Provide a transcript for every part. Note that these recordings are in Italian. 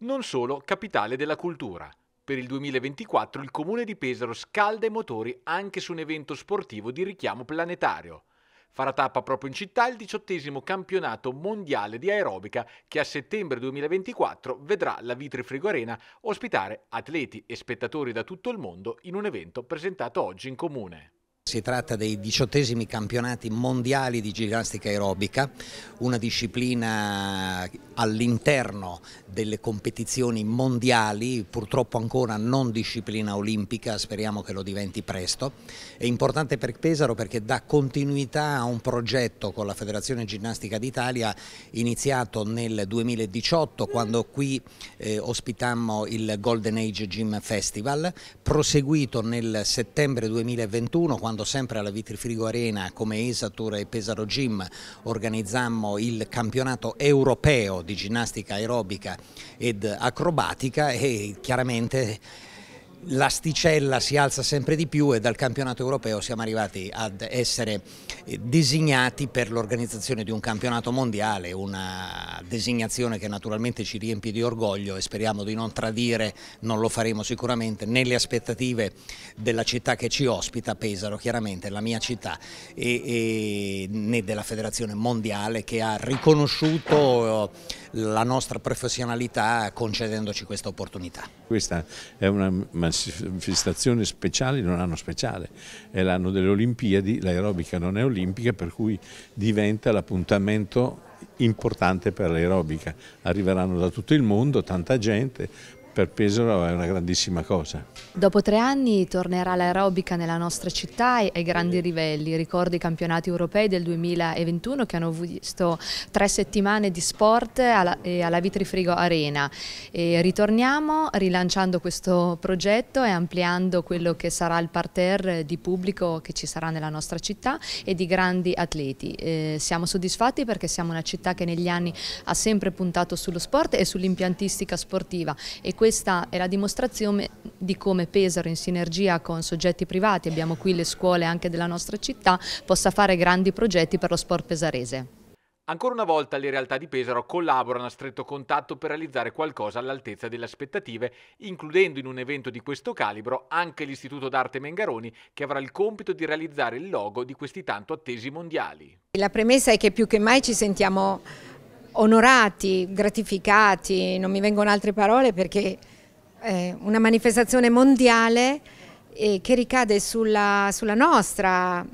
Non solo capitale della cultura. Per il 2024 il comune di Pesaro scalda i motori anche su un evento sportivo di richiamo planetario. Farà tappa proprio in città il diciottesimo campionato mondiale di aerobica che a settembre 2024 vedrà la Vitrifrigo Arena ospitare atleti e spettatori da tutto il mondo in un evento presentato oggi in comune. Si tratta dei diciottesimi campionati mondiali di ginnastica aerobica, una disciplina all'interno delle competizioni mondiali, purtroppo ancora non disciplina olimpica, speriamo che lo diventi presto. È importante per Pesaro perché dà continuità a un progetto con la Federazione Ginnastica d'Italia iniziato nel 2018 quando qui eh, ospitammo il Golden Age Gym Festival, proseguito nel settembre 2021 quando quando sempre alla Vitrifrigo Arena come Esatur e Pesaro Gym organizzammo il campionato europeo di ginnastica aerobica ed acrobatica e chiaramente l'asticella si alza sempre di più e dal campionato europeo siamo arrivati ad essere eh, designati per l'organizzazione di un campionato mondiale, una designazione che naturalmente ci riempie di orgoglio e speriamo di non tradire, non lo faremo sicuramente, nelle aspettative della città che ci ospita, Pesaro chiaramente, la mia città, e, e, né della federazione mondiale che ha riconosciuto la nostra professionalità concedendoci questa opportunità. Questa è una manifestazioni speciali non hanno speciale, è l'anno delle Olimpiadi, l'aerobica non è olimpica per cui diventa l'appuntamento importante per l'aerobica. Arriveranno da tutto il mondo, tanta gente, per Pesaro è una grandissima cosa. Dopo tre anni tornerà l'aerobica nella nostra città ai grandi livelli. Ricordo i campionati europei del 2021 che hanno visto tre settimane di sport alla, alla Vitrifrigo Arena. E ritorniamo rilanciando questo progetto e ampliando quello che sarà il parterre di pubblico che ci sarà nella nostra città e di grandi atleti. Eh, siamo soddisfatti perché siamo una città che negli anni ha sempre puntato sullo sport e sull'impiantistica sportiva e questo questa è la dimostrazione di come Pesaro in sinergia con soggetti privati, abbiamo qui le scuole anche della nostra città, possa fare grandi progetti per lo sport pesarese. Ancora una volta le realtà di Pesaro collaborano a stretto contatto per realizzare qualcosa all'altezza delle aspettative, includendo in un evento di questo calibro anche l'Istituto d'Arte Mengaroni che avrà il compito di realizzare il logo di questi tanto attesi mondiali. La premessa è che più che mai ci sentiamo onorati, gratificati, non mi vengono altre parole perché è una manifestazione mondiale eh, che ricade sulla, sulla nostra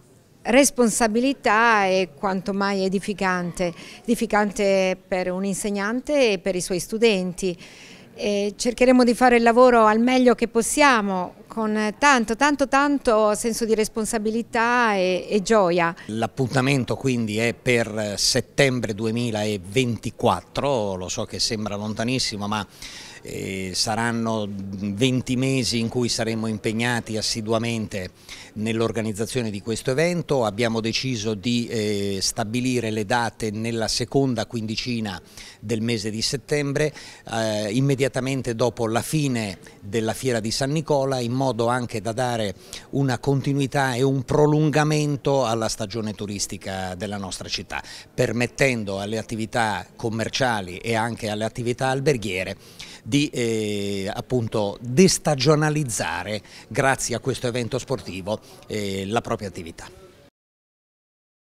responsabilità è quanto mai edificante, edificante per un insegnante e per i suoi studenti. E cercheremo di fare il lavoro al meglio che possiamo con tanto, tanto, tanto senso di responsabilità e, e gioia. L'appuntamento quindi è per settembre 2024, lo so che sembra lontanissimo ma eh, saranno 20 mesi in cui saremo impegnati assiduamente nell'organizzazione di questo evento, abbiamo deciso di eh, stabilire le date nella seconda quindicina del mese di settembre, eh, immediatamente dopo la fine della Fiera di San Nicola, in modo anche da dare una continuità e un prolungamento alla stagione turistica della nostra città, permettendo alle attività commerciali e anche alle attività alberghiere di eh, appunto destagionalizzare grazie a questo evento sportivo eh, la propria attività.